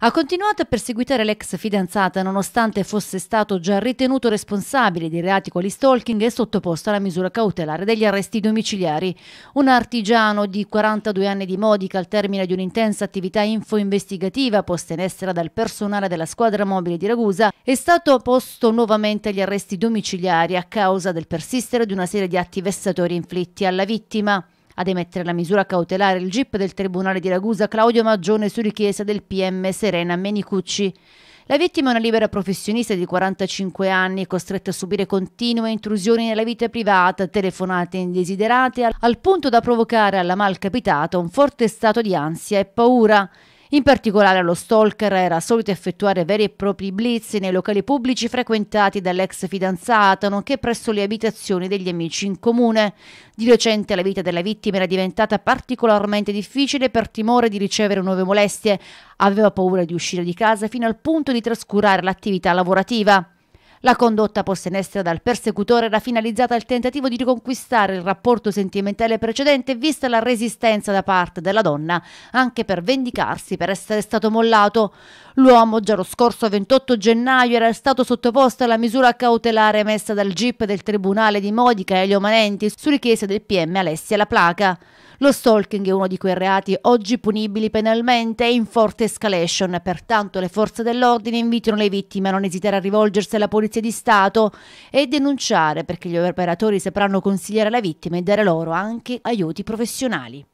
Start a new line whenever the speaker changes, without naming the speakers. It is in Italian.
Ha continuato a perseguitare l'ex fidanzata nonostante fosse stato già ritenuto responsabile di reati quali stalking e sottoposto alla misura cautelare degli arresti domiciliari. Un artigiano di 42 anni di Modica al termine di un'intensa attività info-investigativa posta in essere dal personale della squadra mobile di Ragusa è stato posto nuovamente agli arresti domiciliari a causa del persistere di una serie di atti vessatori inflitti alla vittima. Ad emettere la misura cautelare il GIP del Tribunale di Ragusa Claudio Maggione su richiesta del PM Serena Menicucci. La vittima è una libera professionista di 45 anni, costretta a subire continue intrusioni nella vita privata, telefonate indesiderate, al punto da provocare alla malcapitata un forte stato di ansia e paura. In particolare lo stalker era solito effettuare veri e propri blitz nei locali pubblici frequentati dall'ex fidanzata, nonché presso le abitazioni degli amici in comune. Di recente la vita della vittima era diventata particolarmente difficile per timore di ricevere nuove molestie. Aveva paura di uscire di casa fino al punto di trascurare l'attività lavorativa. La condotta posta in essere dal persecutore era finalizzata al tentativo di riconquistare il rapporto sentimentale precedente vista la resistenza da parte della donna anche per vendicarsi per essere stato mollato. L'uomo già lo scorso 28 gennaio era stato sottoposto alla misura cautelare emessa dal GIP del Tribunale di Modica e gli Omanenti su richiesta del PM Alessia La Placa. Lo stalking è uno di quei reati oggi punibili penalmente e in forte escalation, pertanto le forze dell'ordine invitano le vittime a non esitare a rivolgersi alla Polizia di Stato e denunciare perché gli operatori sapranno consigliare la vittime e dare loro anche aiuti professionali.